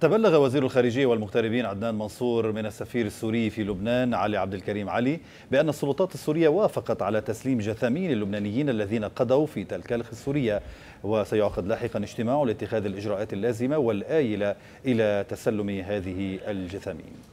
تبلغ وزير الخارجية والمغتربين عدنان منصور من السفير السوري في لبنان علي عبد الكريم علي بأن السلطات السورية وافقت على تسليم جثامين اللبنانيين الذين قضوا في تلكالخ السورية وسيعقد لاحقا اجتماع لاتخاذ الإجراءات اللازمة والآيلة إلى تسلم هذه الجثامين